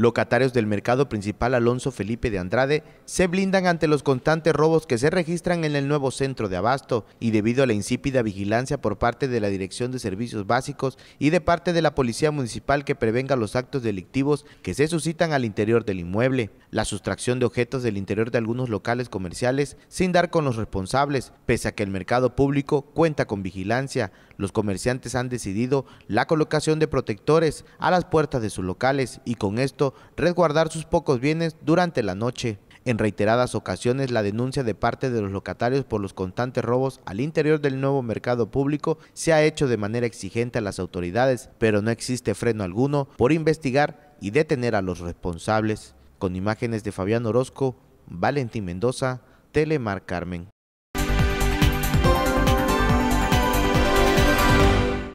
Locatarios del mercado principal Alonso Felipe de Andrade se blindan ante los constantes robos que se registran en el nuevo centro de abasto y debido a la insípida vigilancia por parte de la Dirección de Servicios Básicos y de parte de la Policía Municipal que prevenga los actos delictivos que se suscitan al interior del inmueble, la sustracción de objetos del interior de algunos locales comerciales sin dar con los responsables, pese a que el mercado público cuenta con vigilancia, los comerciantes han decidido la colocación de protectores a las puertas de sus locales y con esto resguardar sus pocos bienes durante la noche. En reiteradas ocasiones, la denuncia de parte de los locatarios por los constantes robos al interior del nuevo mercado público se ha hecho de manera exigente a las autoridades, pero no existe freno alguno por investigar y detener a los responsables. Con imágenes de Fabián Orozco, Valentín Mendoza, Telemar Carmen.